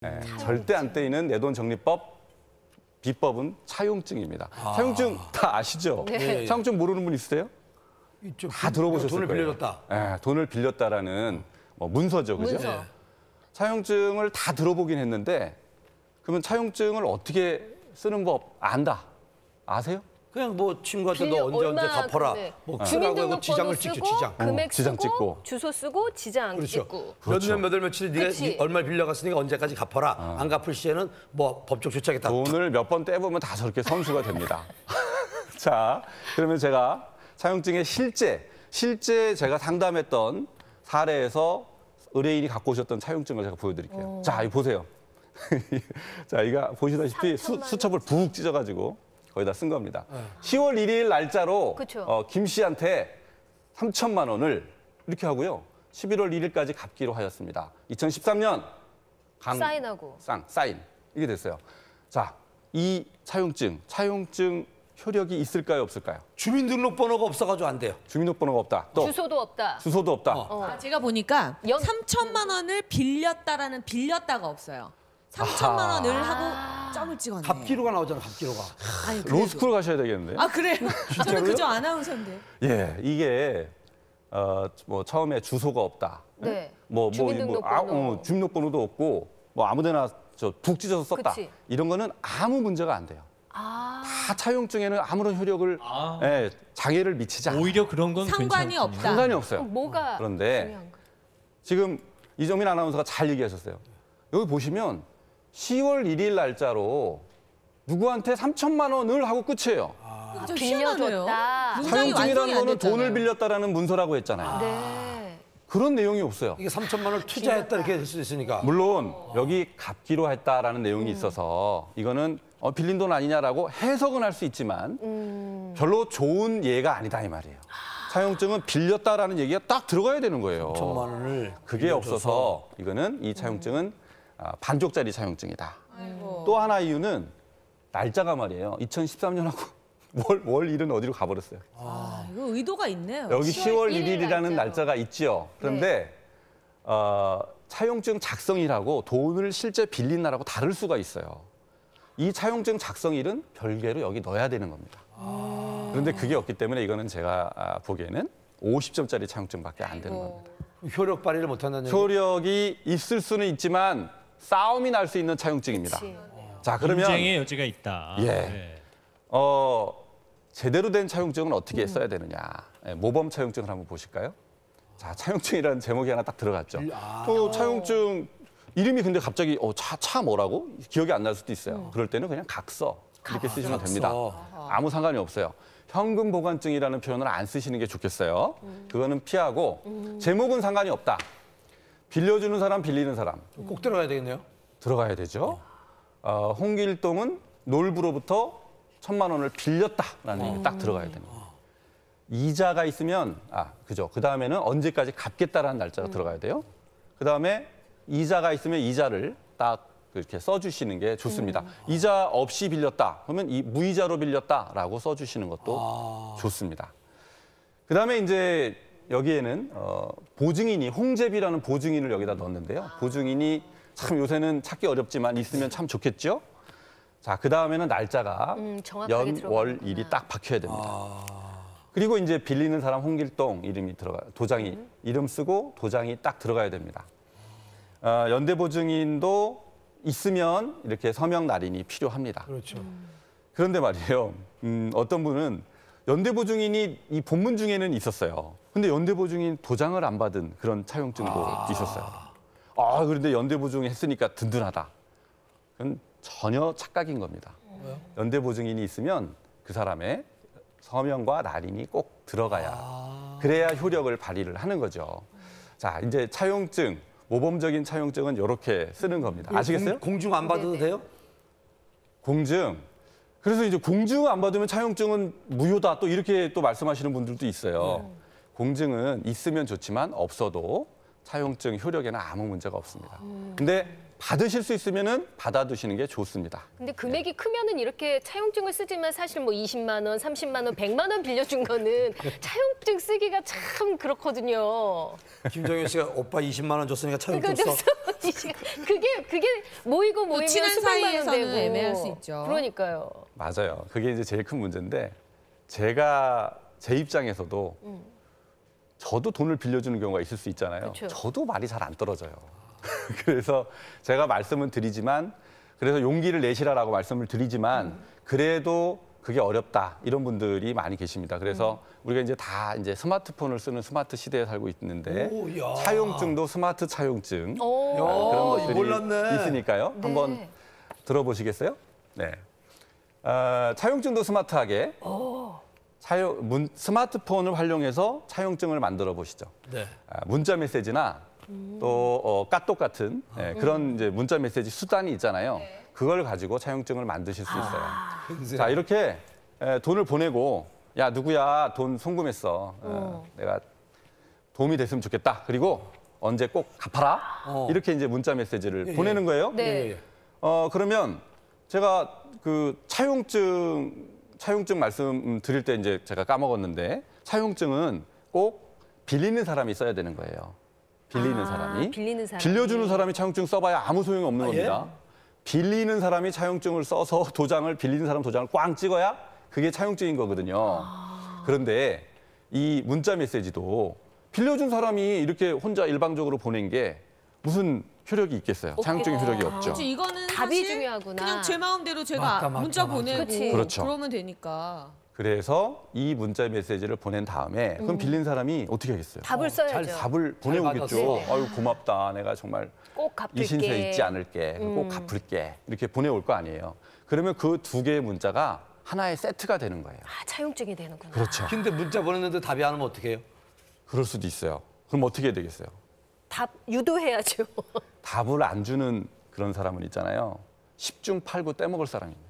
네, 절대 안 떼이는 내돈 적립법 비법은 차용증입니다. 아. 차용증 다 아시죠? 네. 예, 예. 차용증 모르는 분 있으세요? 이쪽, 다 들어보셨을 돈을 거예요. 돈을 빌렸다. 네, 예, 돈을 빌렸다라는 뭐 문서죠, 그죠? 문서. 차용증을 다 들어보긴 했는데 그러면 차용증을 어떻게 쓰는 법 안다? 아세요? 그냥 뭐 친구한테 너 언제 언제 갚아라. 그, 네. 뭐주민고록번 어. 지장을 찍죠, 지장. 금액 어, 지장 찍고 주소 쓰고 지장 그렇죠. 찍고. 몇년 그렇죠. 몇월 며칠 네가 얼마 빌려갔으니까 언제까지 갚아라. 아. 안 갚을 시에는 뭐 법적 조치하겠다. 돈을 몇 번 떼보면 다 저렇게 선수가 됩니다. 자, 그러면 제가 사용증의 실제 실제 제가 상담했던 사례에서 의뢰인이 갖고 오셨던 사용증을 제가 보여드릴게요. 오. 자, 이 보세요. 자, 이거 보시다시피 수, 수첩을 푹 찢어가지고 거의 다 쓴 겁니다. 네. 10월 1일 날짜로 그쵸. 어, 김 씨한테 3천만 원을 이렇게 하고요. 11월 1일까지 갚기로 하였습니다. 2013년 강, 사인하고 쌍, 사인 이게 됐어요. 자, 이 차용증, 차용증 효력이 있을까요, 없을까요? 주민등록번호가 없어가지고 안 돼요. 주민등록번호가 없다. 또 주소도 없다. 주소도 없다. 어. 어. 아, 제가 보니까 3천만 원을 빌렸다라는 빌렸다가 없어요. 3천만 원을 하고 짬을 찍었네. 갑기로가 나오잖아, 갑기로가. 로스쿨 가셔야 되겠는데요? 아, 그래요? 저는 그저 아나운서인데. 예, 이게 어, 뭐 처음에 주소가 없다. 네. 뭐, 뭐, 뭐 주민등록번호. 뭐, 아, 어, 주민등록번호도 없고 뭐 아무데나 저북 찢어서 썼다. 그치. 이런 거는 아무 문제가 안 돼요. 아... 다 차용증에는 아무런 효력을 아... 예, 장애를 미치지 않아요. 오히려 그런 건 상관이 없다. 상관이 없어요. 뭐가 그런데 지금 이정민 아나운서가 잘 얘기하셨어요. 여기 보시면 10월 1일 날짜로 누구한테 3천만 원을 하고 끝이에요. 아, 빌려줬다. 아, 사용증이라는 거는 돈을 빌렸다라는 문서라고 했잖아요. 아. 네. 그런 내용이 없어요. 이게 3천만 원을 투자했다 이렇게 될 수 있으니까. 물론 어. 여기 갚기로 했다라는 내용이 음. 있어서 이거는 어, 빌린 돈 아니냐라고 해석은 할 수 있지만 음. 별로 좋은 예가 아니다 이 말이에요. 사용증은 빌렸다라는 얘기가 딱 들어가야 되는 거예요. 3천만 원을 그게 빌려줘서. 없어서 이거는 이사용증은 음. 아, 반쪽짜리 사용증이다. 아이고. 또 하나 이유는 날짜가 말이에요. 2013년하고 월, 월 1은 어디로 가버렸어요. 아, 이거 의도가 있네요. 여기 10월, 10월 1일이라는 날짜요. 날짜가 있지요. 그런데 네. 어, 차용증 작성일하고 돈을 실제 빌린 날하고 다를 수가 있어요. 이 차용증 작성일은 별개로 여기 넣어야 되는 겁니다. 아. 그런데 그게 없기 때문에 이거는 제가 아, 보기에는 50점짜리 차용증밖에 안 되는 아이고. 겁니다. 효력 발휘를 못한다는 효력이 얘기? 있을 수는 있지만 싸움이 날 수 있는 차용증입니다. 그치. 자 그러면 분쟁의 여지가 있다. 예. 네. 어 제대로 된 차용증은 어떻게 음. 써야 되느냐? 예, 모범 차용증을 한번 보실까요? 자 차용증이라는 제목이 하나 딱 들어갔죠. 아. 또 차용증 이름이 근데 갑자기 어, 차, 차 뭐라고 기억이 안 날 수도 있어요. 음. 그럴 때는 그냥 각서 이렇게 쓰시면 됩니다. 아무 상관이 없어요. 현금 보관증이라는 표현을 안 쓰시는 게 좋겠어요. 음. 그거는 피하고 음. 제목은 상관이 없다. 빌려주는 사람, 빌리는 사람. 꼭 들어가야 되겠네요. 들어가야 되죠. 어, 홍길동은 놀부로부터 천만 원을 빌렸다라는 얘기 딱 들어가야 됩니다. 이자가 있으면 아 그죠. 그 다음에는 언제까지 갚겠다라는 날짜가 음. 들어가야 돼요. 그 다음에 이자가 있으면 이자를 딱 이렇게 써주시는 게 좋습니다. 음. 이자 없이 빌렸다 그러면 이 무이자로 빌렸다라고 써주시는 것도 아. 좋습니다. 그 다음에 이제 여기에는 어, 보증인이 홍제비라는 보증인을 여기다 넣었는데요. 보증인이 참 요새는 찾기 어렵지만 있으면 참 좋겠죠. 자, 그 다음에는 날짜가 음, 연월일이 딱 박혀야 됩니다. 아... 그리고 이제 빌리는 사람 홍길동 이름이 들어가 도장이 음. 이름 쓰고 도장이 딱 들어가야 됩니다. 어, 연대 보증인도 있으면 이렇게 서명 날인이 필요합니다. 그렇죠. 음. 그런데 말이에요. 음, 어떤 분은 연대보 증인이 이 본문 중에는 있었어요. 근데 연대보 증인 도장을 안 받은 그런 차용증도 아... 있었어요. 아 그런데 연대보 증인 했으니까 든든하다. 그건 전혀 착각인 겁니다. 연대보 증인이 있으면 그 사람의 서명과 날인이 꼭 들어가야 아. 그래야 효력을 발휘를 하는 거죠. 자 이제 차용증 모범적인 차용증은 이렇게 쓰는 겁니다. 아시겠어요? 공중 안 받아도 네, 네. 돼요? 공중 그래서 이제 공증 안 받으면 차용증은 무효다 또 이렇게 또 말씀하시는 분들도 있어요. 네. 공증은 있으면 좋지만 없어도 차용증 효력에는 아무 문제가 없습니다. 음. 근데 받으실 수 있으면은 받아두시는 게 좋습니다. 근데 네. 금액이 네. 크면은 이렇게 차용증을 쓰지만 사실 뭐 20만 원, 30만 원, 100만 원 빌려준 거는 차용증 쓰기가 참 그렇거든요. 김정현 씨가 오빠 20만 원 줬으니까 차용증 써. 그게 그게 모이고 모이면 수백만 원 되고 애매할 수 있죠. 그러니까요. 맞아요. 그게 이제 제일 큰 문제인데 제가 제 입장에서도 음. 저도 돈을 빌려주는 경우가 있을 수 있잖아요. 그쵸. 저도 말이 잘 안 떨어져요. 그래서 제가 말씀은 드리지만 그래서 용기를 내시라라고 말씀을 드리지만 음. 그래도 그게 어렵다 이런 분들이 많이 계십니다. 그래서 음. 우리가 이제 다 이제 스마트폰을 쓰는 스마트 시대에 살고 있는데 오, 차용증도 스마트 차용증 오, 네, 그런 것들이 몰랐네. 있으니까요. 네. 한번 들어보시겠어요? 네. 어, 차용증도 스마트하게 오. 어. 차용, 문, 스마트폰을 활용해서 차용증을 만들어 보시죠. 네. 아, 문자 메시지나 음. 또 어, 까똑 같은 예, 아. 예, 그런 이제 문자 메시지 수단이 있잖아요. 네. 그걸 가지고 차용증을 만드실 수 아. 있어요. 아. 자 이렇게 예, 돈을 보내고 야 누구야 돈 송금했어. 예, 어. 예, 내가 도움이 됐으면 좋겠다. 그리고 언제 꼭 갚아라. 어. 이렇게 이제 문자 메시지를 예, 예. 보내는 거예요. 네. 어, 그러면 제가 그 차용증 차용증 말씀 드릴 때 이제 제가 까먹었는데 차용증은 꼭 빌리는 사람이 써야 되는 거예요. 빌리는, 아, 사람이. 빌리는 사람 빌려주는 사람이 차용증 써봐야 아무 소용이 없는 아, 예? 겁니다. 예? 빌리는 사람이 차용증을 써서 도장을 빌리는 사람 도장을 꽝 찍어야 그게 차용증인 거거든요. 아... 그런데 이 문자 메시지도 빌려준 사람이 이렇게 혼자 일방적으로 보낸 게 무슨 효력이 있겠어요. 없겠다. 상업적인 효력이 아. 없죠. 그렇 이거는 답이 중요하구나. 그냥 제 마음대로 제가 아, 맞다, 맞다, 문자 맞다, 보내고 그치. 그렇죠. 그러면 되니까. 그래서 이 문자 메시지를 보낸 다음에 그럼 음. 빌린 사람이 어떻게 하겠어요? 답을 어, 써야죠. 잘 답을 보내오겠죠. 아유 고맙다. 내가 정말 꼭이 신세 잊지 않을게. 음. 꼭 갚을게. 이렇게 보내올 거 아니에요. 그러면 그 두 개의 문자가 하나의 세트가 되는 거예요. 아, 차용증이 되는구나. 그렇죠. 근데 문자 보냈는데 답이 안 오면 어떻게 해요? 그럴 수도 있어요. 그럼 어떻게 해야 되겠어요? 답 유도해야죠. 답을 안 주는 그런 사람은 있잖아요. 10중 8구 떼먹을 사람입니다.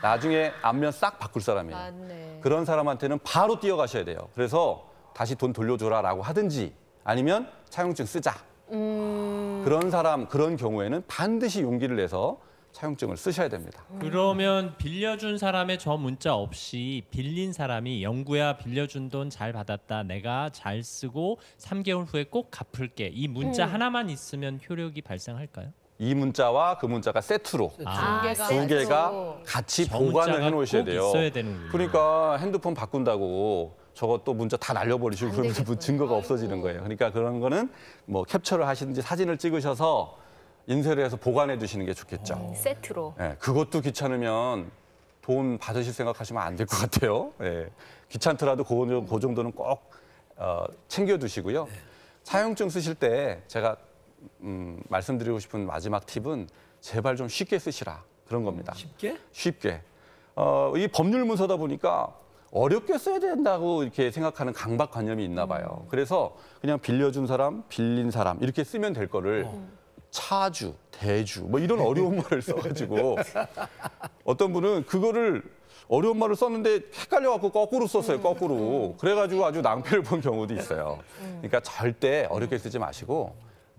나중에 안면 싹 바꿀 사람이에요. 맞네. 그런 사람한테는 바로 뛰어가셔야 돼요. 그래서 다시 돈 돌려줘라라고 하든지 아니면 차용증 쓰자. 음... 그런 사람, 그런 경우에는 반드시 용기를 내서 사용증을 쓰셔야 됩니다. 그러면 빌려준 사람의 저 문자 없이 빌린 사람이 영구야 빌려준 돈 잘 받았다. 내가 잘 쓰고 3개월 후에 꼭 갚을게. 이 문자 음. 하나만 있으면 효력이 발생할까요? 이 문자와 그 문자가 세트로 아, 두 개가, 두 개가 같이 보관을 해놓으셔야 돼요. 그러니까 핸드폰 바꾼다고 저것도 문자 다 날려버리시고 그러면 증거가 없어지는 거예요. 그러니까 그런 거는 뭐 캡처를 하시든지 사진을 찍으셔서 인쇄를 해서 보관해 두시는 게 좋겠죠. 네, 세트로. 예, 그것도 귀찮으면 돈 받으실 생각하시면 안 될 것 같아요. 예. 귀찮더라도 그, 그 정도는 꼭 어, 챙겨 두시고요. 사용증 쓰실 때 제가 음, 말씀드리고 싶은 마지막 팁은 제발 좀 쉽게 쓰시라 그런 겁니다. 쉽게? 쉽게. 어, 이 법률 문서다 보니까 어렵게 써야 된다고 이렇게 생각하는 강박관념이 있나 봐요. 음. 그래서 그냥 빌려준 사람, 빌린 사람 이렇게 쓰면 될 거를 어. 차주, 대주 뭐 이런 어려운 말을 써가지고 어떤 분은 그거를 어려운 말을 썼는데 헷갈려갖고 거꾸로 썼어요, 음. 거꾸로. 음. 그래가지고 아주 낭패를 본 경우도 있어요. 음. 그러니까 절대 어렵게 쓰지 마시고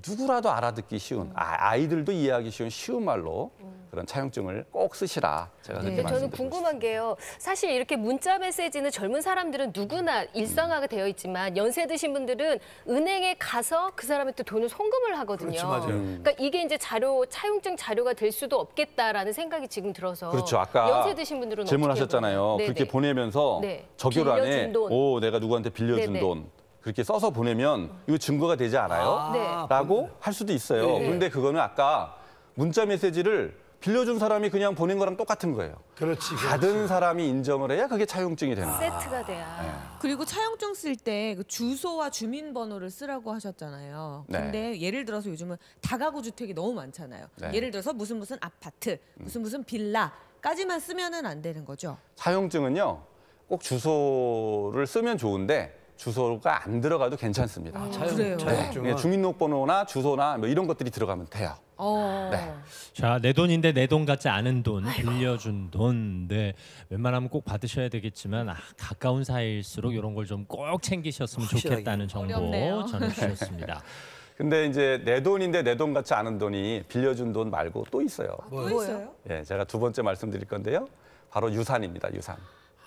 누구라도 알아듣기 쉬운, 아, 아이들도 이해하기 쉬운 쉬운 말로 그런 차용증을 꼭 쓰시라 제가 그렇게 네, 저는 궁금한 게요. 사실 이렇게 문자 메시지는 젊은 사람들은 누구나 일상화가 되어 있지만 연세 드신 분들은 은행에 가서 그 사람한테 돈을 송금을 하거든요. 그렇지, 맞아요. 음. 그러니까 이게 이제 자료 차용증 자료가 될 수도 없겠다라는 생각이 지금 들어서 그렇죠. 아까 연세 드신 분들은 질문하셨잖아요. 그렇게 보내면서 네. 저결안에 오 내가 누구한테 빌려준 네네. 돈 그렇게 써서 보내면 이거 증거가 되지 않아요? 아, 라고 네. 할 수도 있어요. 네. 근데 그거는 아까 문자 메시지를 빌려준 사람이 그냥 보낸 거랑 똑같은 거예요. 그렇지. 받은 그렇지. 사람이 인정을 해야 그게 차용증이 되는 거예요. 세트가 돼야. 네. 그리고 차용증 쓸때 그 주소와 주민번호를 쓰라고 하셨잖아요. 네. 근데 예를 들어서 요즘은 다가구 주택이 너무 많잖아요. 네. 예를 들어서 무슨 무슨 아파트, 무슨 무슨 빌라까지만 쓰면은 안 되는 거죠. 차용증은요. 꼭 주소를 쓰면 좋은데 주소가 안 들어가도 괜찮습니다. 아, 차용, 그래요? 네. 네. 주민등록번호나 주소나 뭐 이런 것들이 들어가면 돼요. 어. 네. 자, 내 돈인데 내 돈 같지 않은 돈, 아이고. 빌려준 돈. 네. 웬만하면 꼭 받으셔야 되겠지만 아, 가까운 사이일수록 이런 걸 좀 꼭 챙기셨으면 좋겠다는 정보 어렵네요. 전해주셨습니다. 근데 이제 내 돈인데 내 돈 같지 않은 돈이 빌려준 돈 말고 또 있어요. 아, 또 있어요? 예, 제가 두 번째 말씀드릴 건데요. 바로 유산입니다. 유산.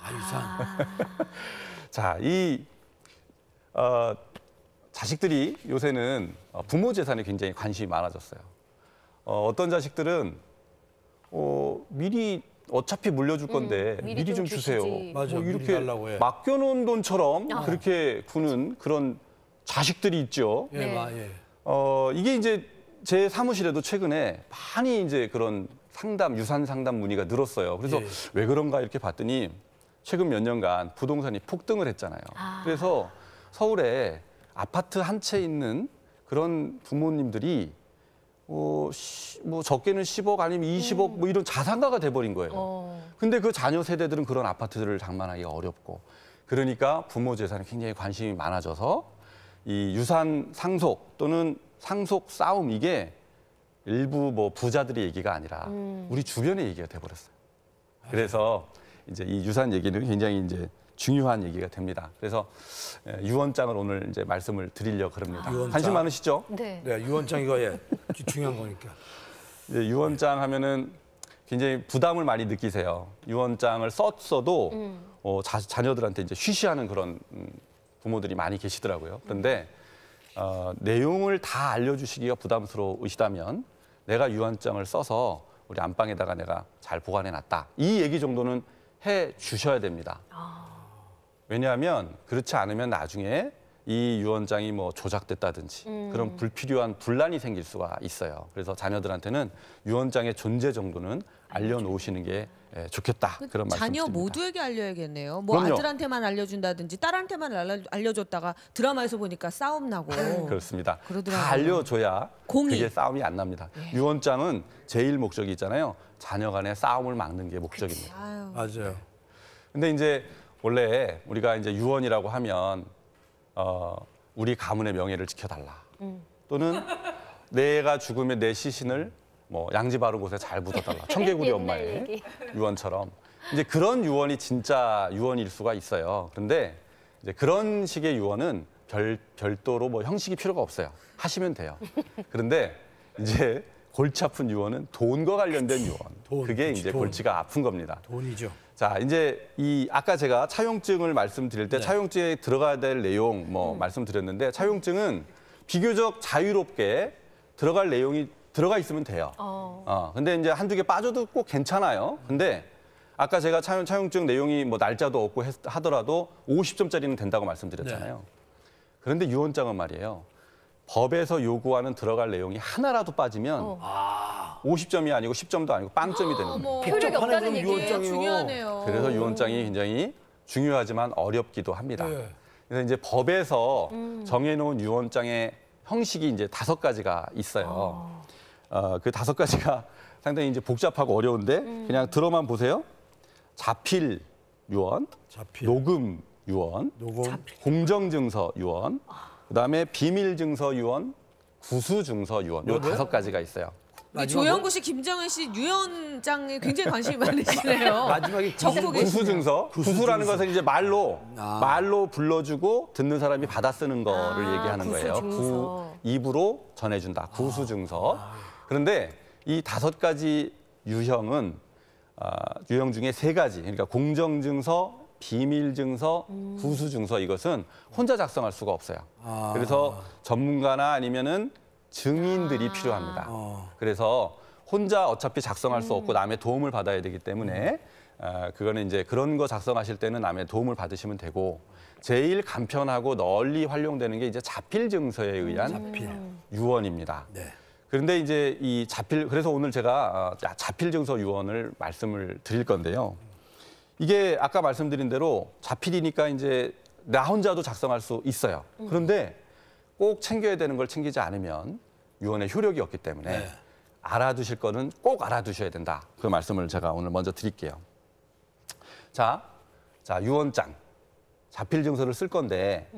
아, 유산. 자, 이 어, 자식들이 요새는 어, 부모 재산에 굉장히 관심이 많아졌어요. 어, 어떤 자식들은 어, 미리 어차피 물려줄 음, 건데 음, 미리, 미리, 좀, 좀 주세요. 맞아, 뭐 이렇게 맡겨놓은 돈처럼 아. 그렇게 구는 그런 자식들이 있죠. 예, 네. 예. 어, 이게 이제 제 사무실에도 최근에 많이 이제 그런 상담, 유산 상담 문의가 늘었어요. 그래서 예. 왜 그런가 이렇게 봤더니 최근 몇 년간 부동산이 폭등을 했잖아요. 아. 그래서 서울에 아파트 한 채 있는 그런 부모님들이 어, 뭐 시, 뭐 적게는 10억 아니면 20억 음. 뭐 이런 자산가가 돼버린 거예요. 어. 근데 그 자녀 세대들은 그런 아파트들을 장만하기가 어렵고 그러니까 부모 재산에 굉장히 관심이 많아져서 이 유산 상속 또는 상속 싸움 이게 일부 뭐 부자들의 얘기가 아니라 음. 우리 주변의 얘기가 돼버렸어요. 그래서 이제 이 유산 얘기는 굉장히 이제 중요한 얘기가 됩니다. 그래서 예, 유언장을 오늘 이제 말씀을 드리려고 합니다. 유언장. 관심 많으시죠? 네. 네 유언장 이거 예. 중요한 거니까. 예, 유언장 하면은 굉장히 부담을 많이 느끼세요. 유언장을 썼어도 음. 어, 자, 녀들한테 이제 쉬쉬하는 그런 음, 부모들이 많이 계시더라고요. 그런데 어, 내용을 다 알려주시기가 부담스러우시다면 내가 유언장을 써서 우리 안방에다가 내가 잘 보관해놨다. 이 얘기 정도는 해 주셔야 됩니다. 아. 왜냐하면 그렇지 않으면 나중에 이 유언장이 뭐 조작됐다든지 음. 그런 불필요한 분란이 생길 수가 있어요. 그래서 자녀들한테는 유언장의 존재 정도는 알려놓으시는 게 예, 좋겠다 그 그런 말씀 자녀 드립니다. 모두에게 알려야겠네요. 뭐 그럼요. 아들한테만 알려준다든지 딸한테만 알려줬다가 드라마에서 보니까 싸움 나고 그렇습니다. 그러더라고요. 다 알려줘야 공이. 그게 싸움이 안 납니다. 예. 유언장은 제일 목적이 있잖아요. 자녀 간의 싸움을 막는 게 목적입니다. 맞아요. 근데 이제 원래 우리가 이제 유언이라고 하면 어, 우리 가문의 명예를 지켜달라. 음. 또는 내가 죽으면 내 시신을 뭐 양지 바른 곳에 잘 묻어달라. 청개구리 엄마의 유언처럼. 이제 그런 유언이 진짜 유언일 수가 있어요. 그런데 이제 그런 식의 유언은 별, 별도로 뭐 형식이 필요가 없어요. 하시면 돼요. 그런데 이제 골치 아픈 유언은 돈과 관련된 그치. 유언. 돈, 그게 그치, 이제 돈. 골치가 아픈 겁니다. 돈이죠. 자, 이제 이 아까 제가 차용증을 말씀드릴 때 네. 차용증에 들어가야 될 내용 뭐 음. 말씀드렸는데 차용증은 비교적 자유롭게 들어갈 내용이 들어가 있으면 돼요. 어. 어 근데 이제 한두 개 빠져도 꼭 괜찮아요. 근데 아까 제가 차용, 차용증 내용이 뭐 날짜도 없고 했, 하더라도 50점짜리는 된다고 말씀드렸잖아요. 네. 그런데 유언장은 말이에요. 법에서 요구하는 들어갈 내용이 하나라도 빠지면 어. 아. 50점이 아니고 10점도 아니고 빵점이 되는 거예요. 뭐 효력이 없다는 얘기예요. 중요요 그래서 유언장이 굉장히 중요하지만 어렵기도 합니다. 네. 그래서 이제 법에서 음. 정해놓은 유언장의 형식이 이제 다섯 가지가 있어요. 아. 어, 그 다섯 가지가 상당히 이제 복잡하고 어려운데 음. 그냥 들어만 보세요. 자필 유언, 자필. 녹음 유언, 녹음. 공정증서 유언, 그다음에 비밀증서 유언, 구수증서 유언 요 다섯 가지가 있어요. 네, 조영구 씨, 김정은 씨, 유연장에 굉장히 관심이 많으시네요. 마지막에 구수 증서. 구수라는 것은 이제 말로 아. 말로 불러주고 듣는 사람이 받아 쓰는 거를 아, 얘기하는 거예요. 구, 입으로 전해준다. 구수 아. 증서. 아. 그런데 이 다섯 가지 유형은 아, 유형 중에 세 가지. 그러니까 공정 증서, 비밀 증서, 음. 구수 증서 이것은 혼자 작성할 수가 없어요. 아. 그래서 전문가나 아니면은 증인들이 필요합니다. 어. 그래서 혼자 어차피 작성할 수 없고 남의 도움을 받아야 되기 때문에 어, 그거는 이제 그런 거 작성하실 때는 남의 도움을 받으시면 되고 제일 간편하고 널리 활용되는 게 이제 자필 증서에 의한 음, 자필. 유언입니다. 네. 그런데 이제 이 자필 그래서 오늘 제가 아, 자필 증서 유언을 말씀을 드릴 건데요. 이게 아까 말씀드린 대로 자필이니까 이제 나 혼자도 작성할 수 있어요. 음. 그런데 꼭 챙겨야 되는 걸 챙기지 않으면 유언의 효력이 없기 때문에 네. 알아두실 거는 꼭 알아두셔야 된다. 그 말씀을 제가 오늘 먼저 드릴게요. 자, 자 유언장, 자필 증서를 쓸 건데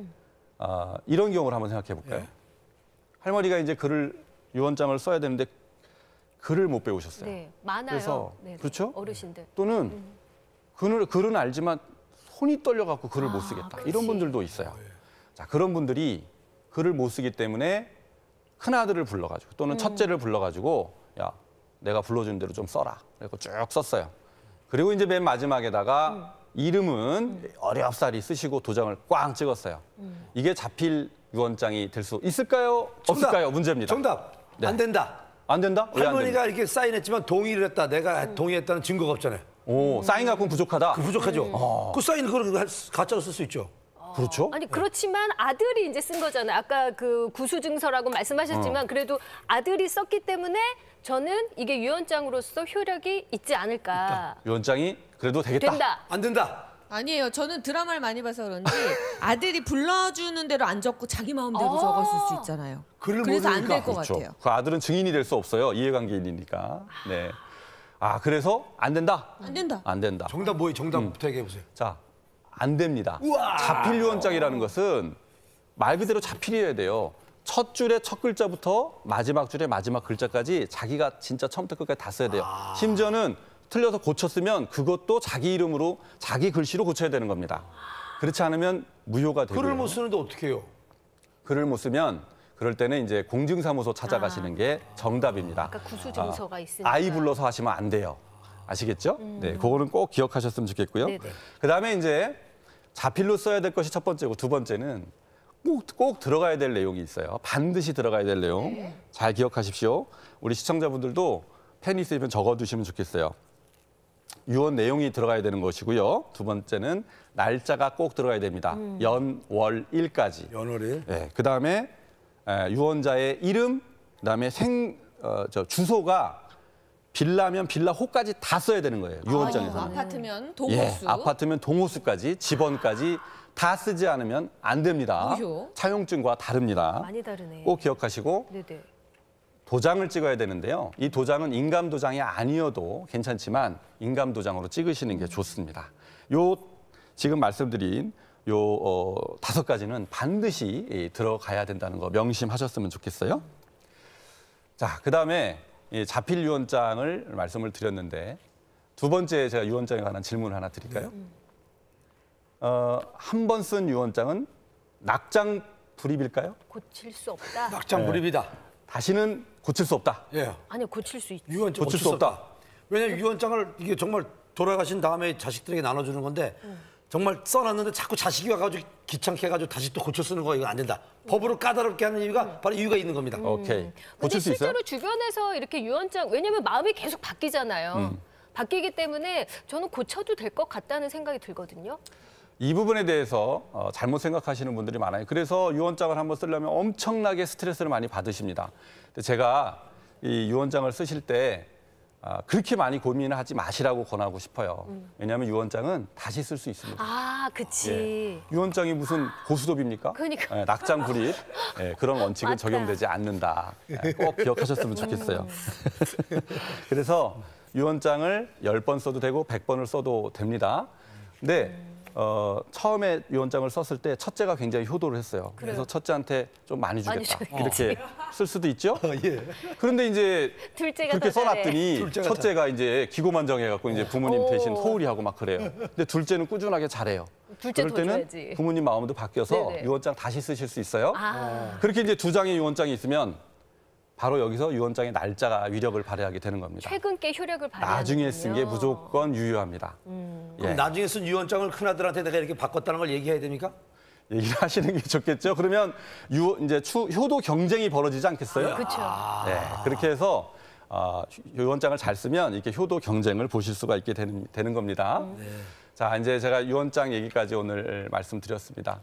어, 이런 경우를 한번 생각해 볼까요? 네. 할머니가 이제 글을 유언장을 써야 되는데 글을 못 배우셨어요. 네, 많아요. 그래서 네 그렇죠? 어르신들 또는 음. 글을, 글은 알지만 손이 떨려 갖고 글을 아, 못 쓰겠다. 그치. 이런 분들도 있어요. 아, 예. 자, 그런 분들이 글을 못 쓰기 때문에 큰아들을 불러가지고 또는 음. 첫째를 불러가지고 야 내가 불러준 대로 좀 써라. 그래서 쭉 썼어요. 그리고 이제 맨 마지막에다가 음. 이름은 음. 어렵사리 쓰시고 도장을 꽝 찍었어요. 음. 이게 자필 유언장이 될 수 있을까요? 정답. 없을까요? 문제입니다. 정답. 네. 안 된다. 안 된다? 할머니가 안 이렇게 사인했지만 동의를 했다. 내가 음. 동의했다는 증거가 없잖아요. 오, 사인 갖고는 부족하다. 그 부족하죠. 음. 그 사인 그걸 가짜로 쓸 수 있죠. 그렇죠? 아니 네. 그렇지만 아들이 이제 쓴 거잖아요. 아까 그 구수증서라고 말씀하셨지만 어. 그래도 아들이 썼기 때문에 저는 이게 유언장으로서 효력이 있지 않을까. 유언장이 그래도 되겠다. 된다. 안 된다. 아니에요. 저는 드라마를 많이 봐서 그런지 아들이 불러주는 대로 안 적고 자기 마음대로 아 적었을 수 있잖아요. 그래서 안 될것 그렇죠. 같아요. 그 아들은 증인이 될 수 없어요. 이해관계인이니까. 네. 아 그래서 안 된다. 안 된다. 안 된다. 정답 뭐예요? 정답 음. 얘기해 보세요. 자안 됩니다. 우와. 자필 유언장이라는 것은 말 그대로 자필이어야 돼요. 첫 줄의 첫 글자부터 마지막 줄의 마지막 글자까지 자기가 진짜 처음부터 끝까지 다 써야 돼요. 아. 심지어는 틀려서 고쳤으면 그것도 자기 이름으로 자기 글씨로 고쳐야 되는 겁니다. 그렇지 않으면 무효가 되고요. 글을 못 쓰는데 어떻게 해요? 글을 못 쓰면 그럴 때는 이제 공증사무소 찾아가시는 아. 게 정답입니다. 아까 구수증서가 아, 있으니까. 아이 불러서 하시면 안 돼요. 아시겠죠? 음. 네, 그거는 꼭 기억하셨으면 좋겠고요. 네네. 그다음에 이제 자필로 써야 될 것이 첫 번째고 두 번째는 꼭, 꼭 들어가야 될 내용이 있어요. 반드시 들어가야 될 내용. 네. 잘 기억하십시오. 우리 시청자분들도 펜이 쓰이면 적어두시면 좋겠어요. 유언 내용이 들어가야 되는 것이고요. 두 번째는 날짜가 꼭 들어가야 됩니다. 음. 연, 월, 일까지. 연월 일. 네, 그다음에 유언자의 이름, 그다음에 생, 어, 저 주소가 빌라면 빌라 호까지 다 써야 되는 거예요. 유언장에서. 아, 아파트면 예, 동호수. 예, 아파트면 동호수까지 집원까지 다 쓰지 않으면 안 됩니다. 오요? 차용증과 다릅니다. 많이 다르네. 꼭 기억하시고 네네. 도장을 찍어야 되는데요. 이 도장은 인감 도장이 아니어도 괜찮지만 인감 도장으로 찍으시는 게 좋습니다. 요 지금 말씀드린 요 어, 다섯 가지는 반드시 들어가야 된다는 거 명심하셨으면 좋겠어요. 자, 그다음에 예, 자필 유언장을 말씀을 드렸는데 두 번째 제가 유언장에 관한 질문을 하나 드릴까요? 네. 어, 한 번 쓴 유언장은 낙장 불입일까요? 고칠 수 없다. 낙장 네. 불입이다. 네. 다시는 고칠 수 없다. 예. 아니 고칠 수 있. 유언장 고칠 수 없다. 없다. 왜냐면 유언장을 이게 정말 돌아가신 다음에 자식들에게 나눠주는 건데 음. 정말 써놨는데 자꾸 자식이 와가지고 귀찮게 해가지고 다시 또 고쳐 쓰는 거 이거 안 된다. 법으로 까다롭게 하는 이유가 바로 이유가 있는 겁니다. 음. 오케이. 음. 고칠 수 실제로 있어요? 주변에서 이렇게 유언장 왜냐면 마음이 계속 바뀌잖아요. 음. 바뀌기 때문에 저는 고쳐도 될 것 같다는 생각이 들거든요. 이 부분에 대해서 어, 잘못 생각하시는 분들이 많아요. 그래서 유언장을 한번 쓰려면 엄청나게 스트레스를 많이 받으십니다. 제가 이 유언장을 쓰실 때 아, 그렇게 많이 고민을 하지 마시라고 권하고 싶어요. 음. 왜냐하면 유언장은 다시 쓸 수 있습니다. 아, 그치. 예. 유언장이 무슨 고수도비입니까? 그러니까. 예, 낙장 불입 예, 그런 원칙은 맞다. 적용되지 않는다. 예, 꼭 기억하셨으면 음. 좋겠어요. 음. 그래서 유언장을 10번 써도 되고 100번을 써도 됩니다. 근데 네. 음. 어, 처음에 유언장을 썼을 때 첫째가 굉장히 효도를 했어요. 그래요? 그래서 첫째한테 좀 많이 주겠다. 많이 어. 이렇게 쓸 수도 있죠. 어, 예. 그런데 이제 둘째가 그렇게 써놨더니 둘째가 첫째가 이제 기고만정해갖고 이제 부모님 대신 소홀히 하고 막 그래요. 근데 둘째는 꾸준하게 잘해요. 둘째 때는 줘야지. 부모님 마음도 바뀌어서 네네. 유언장 다시 쓰실 수 있어요. 아. 그렇게 이제 두 장의 유언장이 있으면 바로 여기서 유언장의 날짜가 위력을 발휘하게 되는 겁니다. 최근 게 효력을 발휘하는 나중에 쓴 게 무조건 유효합니다. 음. 예. 그럼 예. 나중에 쓴 유언장을 큰아들한테 내가 이렇게 바꿨다는 걸 얘기해야 됩니까? 얘기를 하시는 게 좋겠죠. 그러면 유, 이제 추, 효도 경쟁이 벌어지지 않겠어요? 그렇죠. 네, 그렇게 해서 어, 유언장을 잘 쓰면 이렇게 효도 경쟁을 보실 수가 있게 되는, 되는 겁니다. 음. 네. 자, 이제 제가 유언장 얘기까지 오늘 말씀드렸습니다.